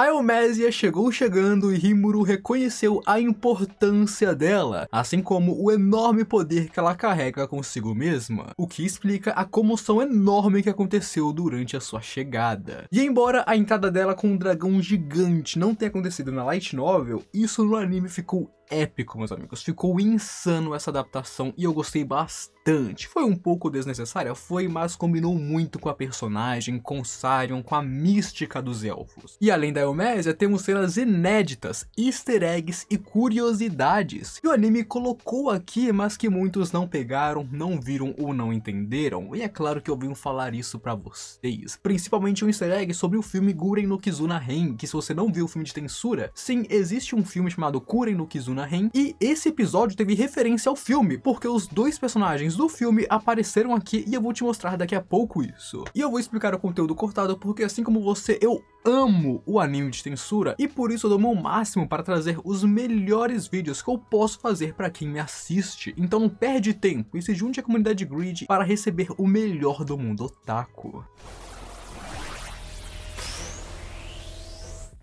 A Elmésia chegou chegando e Rimuru reconheceu a importância dela, assim como o enorme poder que ela carrega consigo mesma, o que explica a comoção enorme que aconteceu durante a sua chegada. E embora a entrada dela com um dragão gigante não tenha acontecido na light novel, isso no anime ficou épico, meus amigos. Ficou insano essa adaptação e eu gostei bastante. Foi um pouco desnecessária, foi, mas combinou muito com a personagem, com Sarion, com a mística dos elfos. E além da Elmésia, temos cenas inéditas, easter eggs e curiosidades. que o anime colocou aqui, mas que muitos não pegaram, não viram ou não entenderam. E é claro que eu venho falar isso pra vocês. Principalmente um easter egg sobre o filme Guren no Kizuna Ren, que se você não viu o filme de censura, sim, existe um filme chamado Guren no Kizuna e esse episódio teve referência ao filme, porque os dois personagens do filme apareceram aqui e eu vou te mostrar daqui a pouco isso. E eu vou explicar o conteúdo cortado porque assim como você, eu amo o anime de censura e por isso eu dou meu máximo para trazer os melhores vídeos que eu posso fazer para quem me assiste. Então não perde tempo e se junte à comunidade Grid para receber o melhor do mundo otaku.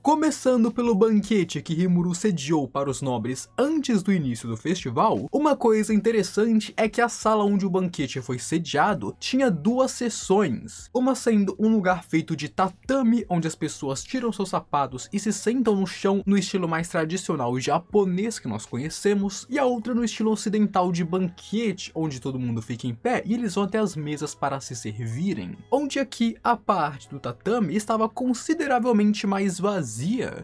Começando pelo banquete que Rimuru sediou para os nobres antes do início do festival, uma coisa interessante é que a sala onde o banquete foi sediado tinha duas sessões: uma sendo um lugar feito de tatame onde as pessoas tiram seus sapatos e se sentam no chão no estilo mais tradicional japonês que nós conhecemos, e a outra no estilo ocidental de banquete onde todo mundo fica em pé e eles vão até as mesas para se servirem, onde aqui a parte do tatame estava consideravelmente mais vazia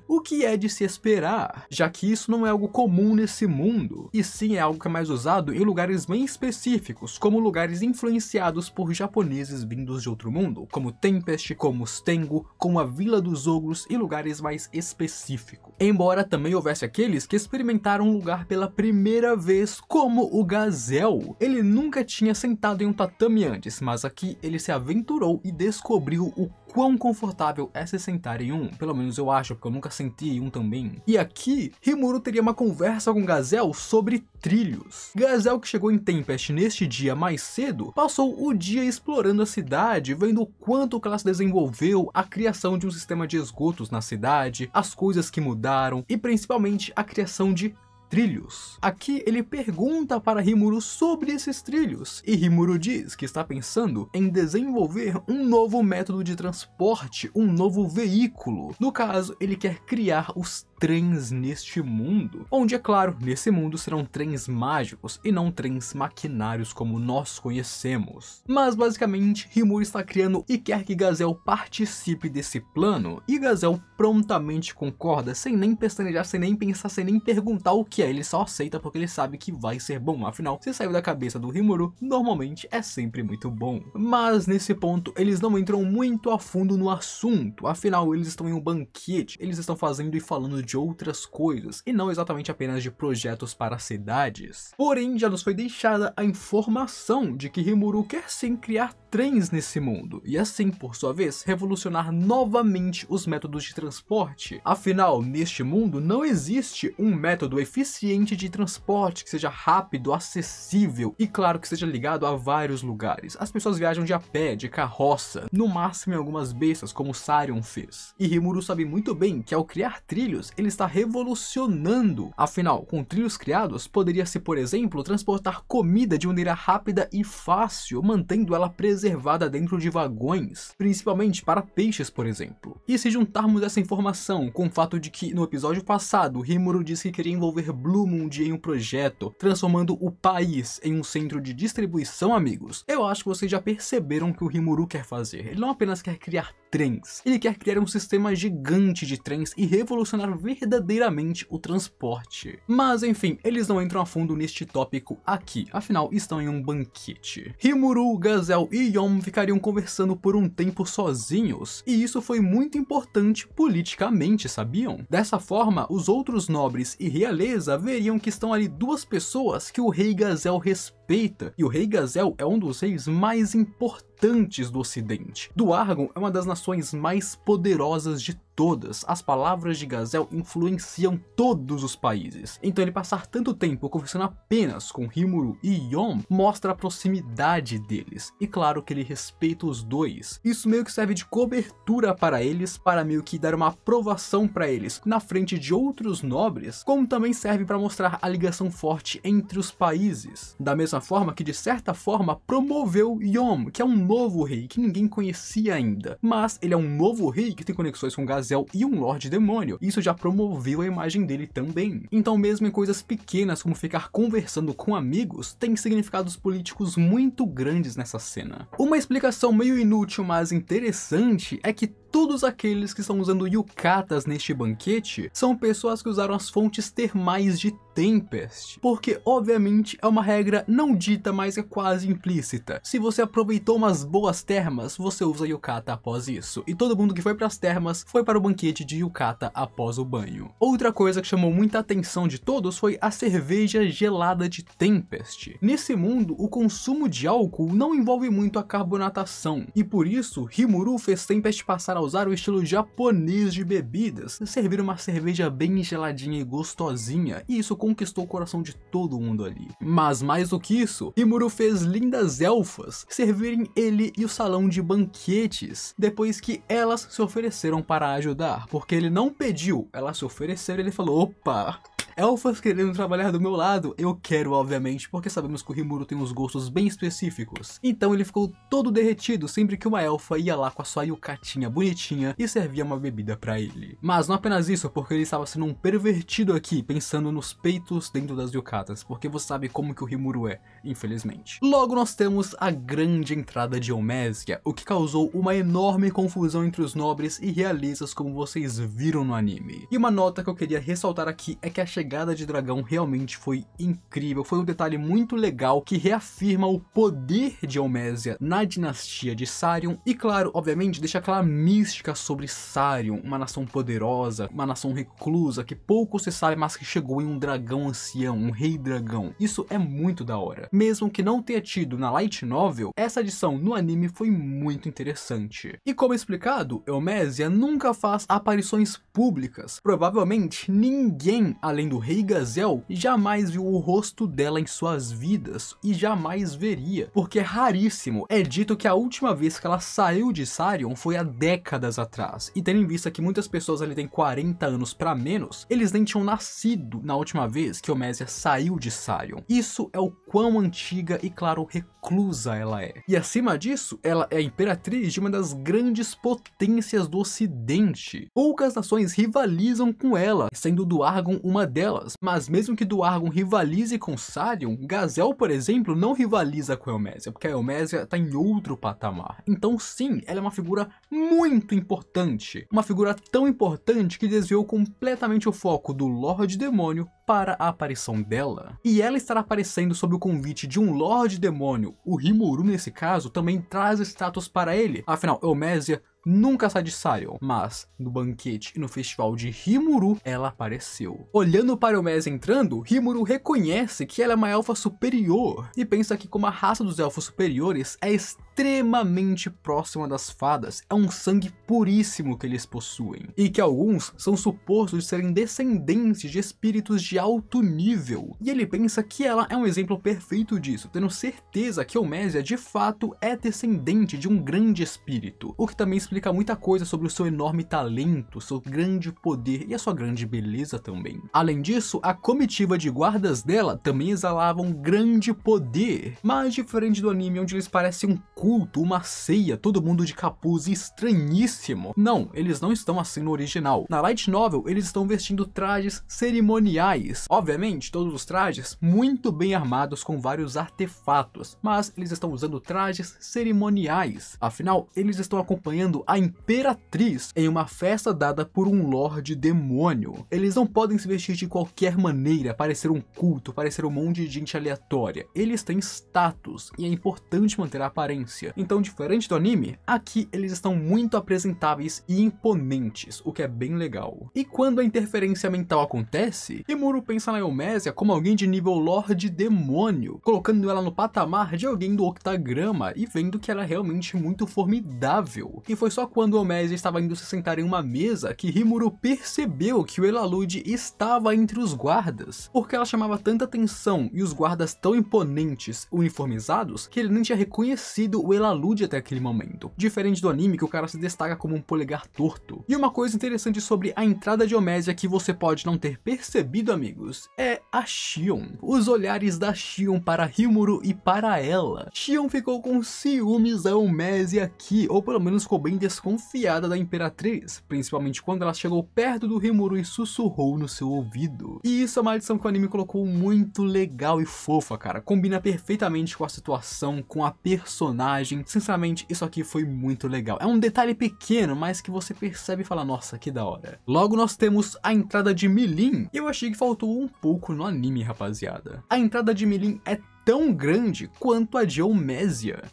o que é de se esperar, já que isso não é algo comum nesse mundo, e sim é algo que é mais usado em lugares bem específicos, como lugares influenciados por japoneses vindos de outro mundo, como Tempest, como Stengo, como a Vila dos Ogros e lugares mais específicos. Embora também houvesse aqueles que experimentaram um lugar pela primeira vez, como o Gazel. Ele nunca tinha sentado em um tatame antes, mas aqui ele se aventurou e descobriu o quão confortável é se sentar em um, pelo menos eu acho, porque eu nunca senti em um também. E aqui, Rimuru teria uma conversa com Gazel sobre trilhos. Gazel, que chegou em Tempest neste dia mais cedo, passou o dia explorando a cidade, vendo o quanto que ela se desenvolveu, a criação de um sistema de esgotos na cidade, as coisas que mudaram e principalmente a criação de trilhos. Aqui ele pergunta para Rimuru sobre esses trilhos, e Rimuru diz que está pensando em desenvolver um novo método de transporte, um novo veículo. No caso, ele quer criar os trens neste mundo, onde, é claro, nesse mundo serão trens mágicos e não trens maquinários como nós conhecemos. Mas basicamente, Rimuru está criando e quer que Gazel participe desse plano, e Gazel prontamente concorda, sem nem pestanejar, sem nem pensar, sem nem perguntar o que que aí é, ele só aceita porque ele sabe que vai ser bom, afinal, se saiu da cabeça do Rimuru, normalmente é sempre muito bom. Mas nesse ponto, eles não entram muito a fundo no assunto, afinal, eles estão em um banquete, eles estão fazendo e falando de outras coisas, e não exatamente apenas de projetos para cidades. Porém, já nos foi deixada a informação de que Rimuru quer sim criar trens nesse mundo, e assim, por sua vez, revolucionar novamente os métodos de transporte. Afinal, neste mundo não existe um método eficiente de transporte que seja rápido, acessível e claro que seja ligado a vários lugares. As pessoas viajam de a pé, de carroça, no máximo em algumas bestas, como Sarion fez. E Rimuru sabe muito bem que ao criar trilhos, ele está revolucionando. Afinal, com trilhos criados, poderia-se, por exemplo, transportar comida de maneira rápida e fácil, mantendo ela presente reservada dentro de vagões, principalmente para peixes, por exemplo. E se juntarmos essa informação com o fato de que no episódio passado, Rimuru disse que queria envolver Blue Moon em um projeto, transformando o país em um centro de distribuição, amigos, eu acho que vocês já perceberam o que o Rimuru quer fazer. Ele não apenas quer criar trens, ele quer criar um sistema gigante de trens e revolucionar verdadeiramente o transporte. Mas enfim, eles não entram a fundo neste tópico aqui, afinal estão em um banquete. Rimuru, Gazel e Yom ficariam conversando por um tempo sozinhos, e isso foi muito importante politicamente, sabiam? Dessa forma, os outros nobres e realeza veriam que estão ali duas pessoas que o rei Gazel respeita, e o rei Gazel é um dos reis mais importantes do ocidente. do argon é uma das nações mais poderosas de todas, as palavras de Gazel influenciam todos os países. Então ele passar tanto tempo conversando apenas com Himuru e Yom mostra a proximidade deles. E claro que ele respeita os dois. Isso meio que serve de cobertura para eles, para meio que dar uma aprovação para eles na frente de outros nobres, como também serve para mostrar a ligação forte entre os países. Da mesma forma que de certa forma promoveu Yom, que é um novo rei que ninguém conhecia ainda, mas ele é um novo rei que tem conexões com Gazel Azazel e um Lorde Demônio. Isso já promoveu a imagem dele também. Então mesmo em coisas pequenas como ficar conversando com amigos, tem significados políticos muito grandes nessa cena. Uma explicação meio inútil, mas interessante, é que Todos aqueles que estão usando yukatas neste banquete são pessoas que usaram as fontes termais de Tempest, porque obviamente é uma regra não dita, mas é quase implícita. Se você aproveitou umas boas termas, você usa Yukata após isso, e todo mundo que foi para as termas foi para o banquete de Yukata após o banho. Outra coisa que chamou muita atenção de todos foi a cerveja gelada de Tempest. Nesse mundo, o consumo de álcool não envolve muito a carbonatação, e por isso Rimuru fez Tempest passar usar o estilo japonês de bebidas, servir uma cerveja bem geladinha e gostosinha, e isso conquistou o coração de todo mundo ali. Mas mais do que isso, Imuro fez lindas elfas servirem ele e o salão de banquetes, depois que elas se ofereceram para ajudar, porque ele não pediu, elas se ofereceram e ele falou, opa, Elfas é querendo trabalhar do meu lado, eu quero, obviamente, porque sabemos que o Rimuru tem uns gostos bem específicos. Então ele ficou todo derretido sempre que uma elfa ia lá com a sua yucatinha bonitinha e servia uma bebida para ele. Mas não apenas isso, porque ele estava sendo um pervertido aqui, pensando nos peitos dentro das yucatas, porque você sabe como que o Rimuru é, infelizmente. Logo nós temos a grande entrada de Omésia, o que causou uma enorme confusão entre os nobres e realistas como vocês viram no anime. E uma nota que eu queria ressaltar aqui é que a chegada de dragão realmente foi incrível, foi um detalhe muito legal que reafirma o poder de Elmésia na dinastia de Sarion e claro, obviamente, deixa aquela mística sobre Sarion, uma nação poderosa, uma nação reclusa que pouco se sabe, mas que chegou em um dragão ancião, um rei dragão. Isso é muito da hora. Mesmo que não tenha tido na light novel, essa adição no anime foi muito interessante. E como explicado, Elmésia nunca faz aparições públicas. Provavelmente ninguém além do Rei Gazel jamais viu o rosto dela em suas vidas e jamais veria, porque é raríssimo. É dito que a última vez que ela saiu de Sarion foi há décadas atrás, e tendo em vista que muitas pessoas ali têm 40 anos para menos, eles nem tinham nascido na última vez que Omésia saiu de Sarion. Isso é o quão antiga e, claro, reclusa ela é. E acima disso, ela é imperatriz de uma das grandes potências do ocidente. Poucas nações rivalizam com ela, sendo do Argon uma delas delas, mas mesmo que Duargon rivalize com Salion, Gazel, por exemplo, não rivaliza com Elmésia, porque a Elmésia está em outro patamar. Então sim, ela é uma figura muito importante, uma figura tão importante que desviou completamente o foco do Lorde Demônio para a aparição dela, e ela estará aparecendo sob o convite de um Lorde Demônio, o Rimuru nesse caso, também traz status para ele, afinal, Eumésia nunca sai de Sarion, mas no banquete e no festival de Rimuru ela apareceu. Olhando para Eumes entrando, Rimuru reconhece que ela é uma elfa superior e pensa que como a raça dos elfos superiores é extremamente próxima das fadas, é um sangue puríssimo que eles possuem, e que alguns são supostos de serem descendentes de espíritos de alto nível. E ele pensa que ela é um exemplo perfeito disso, tendo certeza que Omésia de fato é descendente de um grande espírito, o que também explica muita coisa sobre o seu enorme talento, seu grande poder e a sua grande beleza também. Além disso, a comitiva de guardas dela também exalava um grande poder, mas diferente do anime onde eles parecem um culto, uma ceia, todo mundo de capuz estranhíssimo. Não, eles não estão assim no original. Na light novel, eles estão vestindo trajes cerimoniais país. Obviamente, todos os trajes muito bem armados com vários artefatos, mas eles estão usando trajes cerimoniais. Afinal, eles estão acompanhando a Imperatriz em uma festa dada por um Lorde Demônio. Eles não podem se vestir de qualquer maneira, parecer um culto, parecer um monte de gente aleatória. Eles têm status, e é importante manter a aparência. Então, diferente do anime, aqui eles estão muito apresentáveis e imponentes, o que é bem legal. E quando a interferência mental acontece, Imuru Shiroguro pensa na Eumésia como alguém de nível Lorde Demônio, colocando ela no patamar de alguém do octagrama e vendo que ela é realmente muito formidável. E foi só quando Eumésia estava indo se sentar em uma mesa que Rimuru percebeu que o Elalude estava entre os guardas, porque ela chamava tanta atenção e os guardas tão imponentes, uniformizados, que ele nem tinha reconhecido o Elalude até aquele momento. Diferente do anime que o cara se destaca como um polegar torto. E uma coisa interessante sobre a entrada de Eumésia que você pode não ter percebido, amigos, é a Shion. Os olhares da Shion para Rimuru e para ela. Shion ficou com ciúmes da Umezi aqui, ou pelo menos ficou bem desconfiada da Imperatriz, principalmente quando ela chegou perto do Rimuru e sussurrou no seu ouvido. E isso é uma adição que o anime colocou muito legal e fofa, cara. Combina perfeitamente com a situação, com a personagem. Sinceramente, isso aqui foi muito legal. É um detalhe pequeno, mas que você percebe e fala, nossa, que da hora. Logo nós temos a entrada de Milin. Eu achei que faltava faltou um pouco no anime, rapaziada. A entrada de Milin é tão grande quanto a de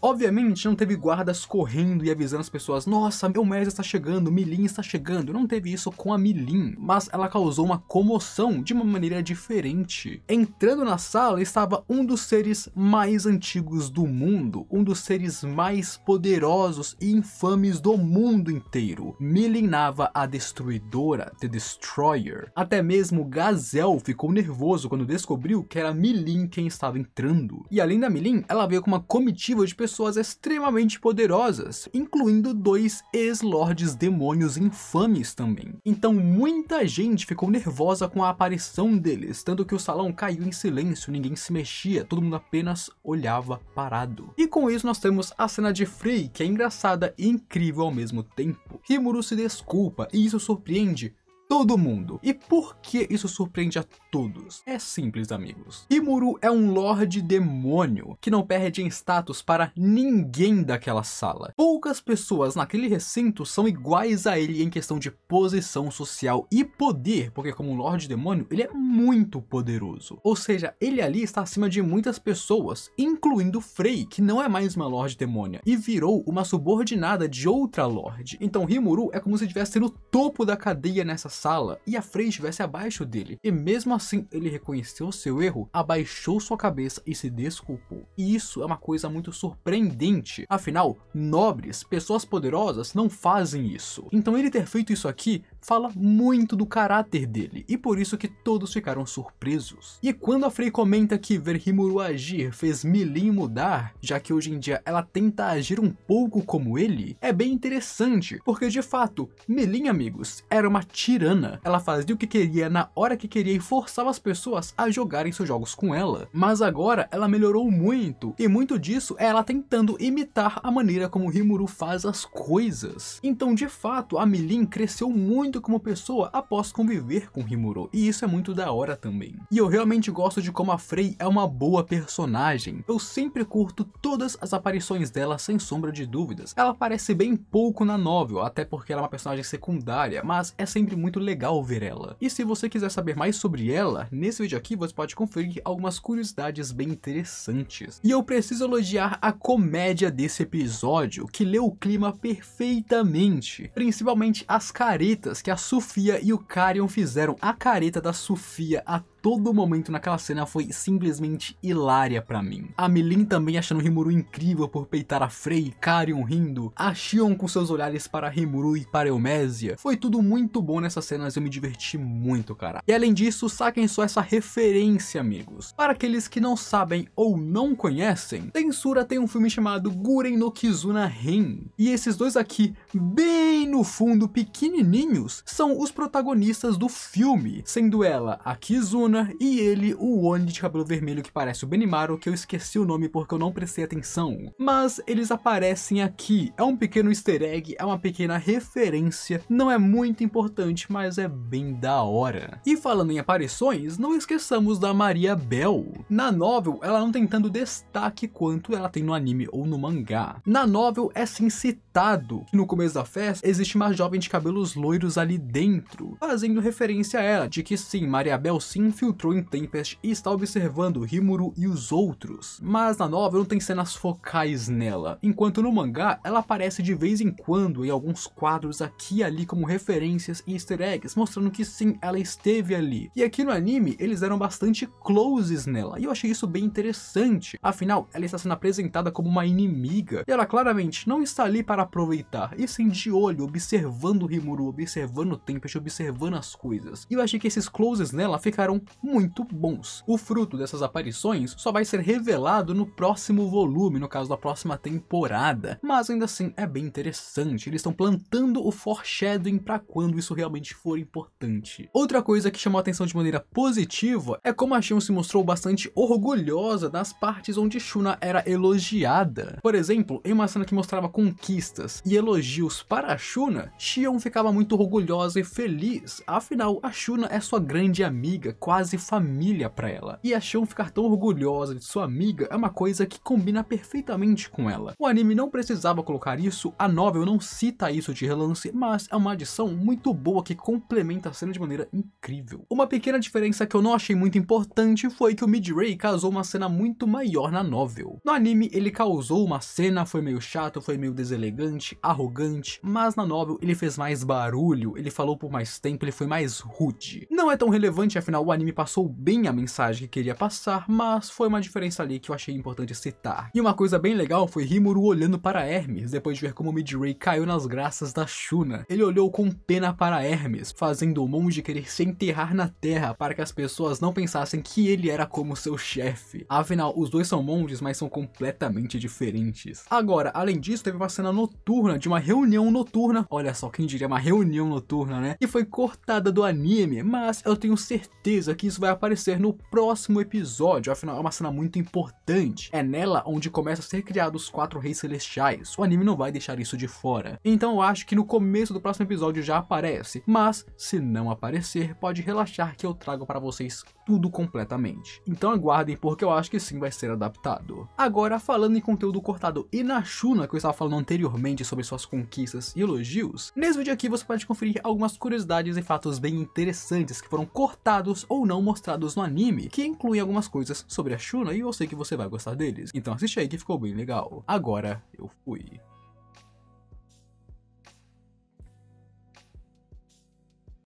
Obviamente não teve guardas correndo e avisando as pessoas, nossa, Eumésia está chegando, Milin está chegando. Não teve isso com a Milin, mas ela causou uma comoção de uma maneira diferente. Entrando na sala estava um dos seres mais antigos do mundo, um dos seres mais poderosos e infames do mundo inteiro. Milinava a Destruidora, The Destroyer. Até mesmo Gazel ficou nervoso quando descobriu que era Milin quem estava entrando e além da Milin, ela veio com uma comitiva de pessoas extremamente poderosas, incluindo dois ex-lordes demônios infames também. Então muita gente ficou nervosa com a aparição deles, tanto que o salão caiu em silêncio, ninguém se mexia, todo mundo apenas olhava parado. E com isso nós temos a cena de Frey, que é engraçada e incrível ao mesmo tempo. Rimuru se desculpa e isso surpreende todo mundo. E por que isso surpreende a todos? É simples, amigos. Imuru é um lorde demônio que não perde em status para ninguém daquela sala. Poucas pessoas naquele recinto são iguais a ele em questão de posição social e poder, porque como um lorde demônio, ele é muito poderoso. Ou seja, ele ali está acima de muitas pessoas, incluindo Frey, que não é mais uma lorde demônia, e virou uma subordinada de outra lorde. Então Rimuru é como se estivesse no topo da cadeia nessa sala e a Frey estivesse abaixo dele. E mesmo assim, ele reconheceu seu erro, abaixou sua cabeça e se desculpou. E isso é uma coisa muito surpreendente. Afinal, nobres, pessoas poderosas não fazem isso. Então ele ter feito isso aqui fala muito do caráter dele, e por isso que todos ficaram surpresos. E quando a Frey comenta que ver Himuru agir fez Milin mudar, já que hoje em dia ela tenta agir um pouco como ele, é bem interessante, porque de fato, Milin, amigos, era uma tirana ela fazia o que queria na hora que queria e forçava as pessoas a jogarem seus jogos com ela. Mas agora ela melhorou muito e muito disso é ela tentando imitar a maneira como Rimuru faz as coisas. Então de fato a Milin cresceu muito como pessoa após conviver com Rimuru e isso é muito da hora também. E eu realmente gosto de como a Frey é uma boa personagem. Eu sempre curto todas as aparições dela sem sombra de dúvidas. Ela aparece bem pouco na novel, até porque ela é uma personagem secundária, mas é sempre muito muito legal ver ela. E se você quiser saber mais sobre ela, nesse vídeo aqui você pode conferir algumas curiosidades bem interessantes. E eu preciso elogiar a comédia desse episódio, que leu o clima perfeitamente, principalmente as caretas que a Sofia e o Carion fizeram a careta da Sofia a todo momento naquela cena foi simplesmente hilária para mim. A Milin também achando Rimuru incrível por peitar a Frey, Karion rindo, a Shion com seus olhares para Rimuru e para Eumésia. Foi tudo muito bom nessas cenas, eu me diverti muito, cara. E além disso, saquem só essa referência, amigos. Para aqueles que não sabem ou não conhecem, Tensura tem um filme chamado Guren no Kizuna Ren. E esses dois aqui, bem no fundo, pequenininhos, são os protagonistas do filme, sendo ela a Kizuna e ele, o Oni de cabelo vermelho que parece o Benimaru, que eu esqueci o nome porque eu não prestei atenção. Mas eles aparecem aqui, é um pequeno easter egg, é uma pequena referência, não é muito importante, mas é bem da hora. E falando em aparições, não esqueçamos da Maria Bell. Na novel, ela não tem tanto destaque quanto ela tem no anime ou no mangá. Na novel, é sim citado que no começo da festa existe uma jovem de cabelos loiros ali dentro, fazendo referência a ela, de que sim, Maria Bell sim infiltrou em Tempest e está observando Rimuru e os outros, mas na novela não tem cenas focais nela, enquanto no mangá ela aparece de vez em quando em alguns quadros aqui e ali como referências e easter eggs, mostrando que sim, ela esteve ali. E aqui no anime eles deram bastante closes nela, e eu achei isso bem interessante, afinal ela está sendo apresentada como uma inimiga, e ela claramente não está ali para aproveitar, e sim de olho, observando Rimuru, observando Tempest, observando as coisas. E eu achei que esses closes nela ficaram muito bons. O fruto dessas aparições só vai ser revelado no próximo volume, no caso da próxima temporada, mas ainda assim é bem interessante, eles estão plantando o foreshadowing para quando isso realmente for importante. Outra coisa que chamou a atenção de maneira positiva é como a Shion se mostrou bastante orgulhosa das partes onde Shuna era elogiada. Por exemplo, em uma cena que mostrava conquistas e elogios para a Shuna, Shion ficava muito orgulhosa e feliz, afinal a Shuna é sua grande amiga, quase quase família para ela. E a Shion ficar tão orgulhosa de sua amiga é uma coisa que combina perfeitamente com ela. O anime não precisava colocar isso, a novel não cita isso de relance, mas é uma adição muito boa que complementa a cena de maneira incrível. Uma pequena diferença que eu não achei muito importante foi que o Midray causou uma cena muito maior na novel. No anime ele causou uma cena, foi meio chato, foi meio deselegante, arrogante, mas na novel ele fez mais barulho, ele falou por mais tempo, ele foi mais rude. Não é tão relevante, afinal o anime passou bem a mensagem que queria passar, mas foi uma diferença ali que eu achei importante citar. E uma coisa bem legal foi Rimuru olhando para Hermes, depois de ver como Midray caiu nas graças da Shuna. Ele olhou com pena para Hermes, fazendo o monge querer se enterrar na terra para que as pessoas não pensassem que ele era como seu chefe. Afinal, os dois são monges, mas são completamente diferentes. Agora, além disso, teve uma cena noturna de uma reunião noturna. Olha só, quem diria uma reunião noturna, né? E foi cortada do anime, mas eu tenho certeza que isso vai aparecer no próximo episódio, afinal é uma cena muito importante. É nela onde começa a ser criados os quatro reis celestiais, o anime não vai deixar isso de fora. Então eu acho que no começo do próximo episódio já aparece, mas se não aparecer, pode relaxar que eu trago para vocês tudo completamente. Então aguardem porque eu acho que sim vai ser adaptado. Agora falando em conteúdo cortado e na Shuna que eu estava falando anteriormente sobre suas conquistas e elogios, nesse vídeo aqui você pode conferir algumas curiosidades e fatos bem interessantes que foram cortados ou não mostrados no anime, que incluem algumas coisas sobre a Shuna e eu sei que você vai gostar deles. Então assiste aí que ficou bem legal. Agora eu fui.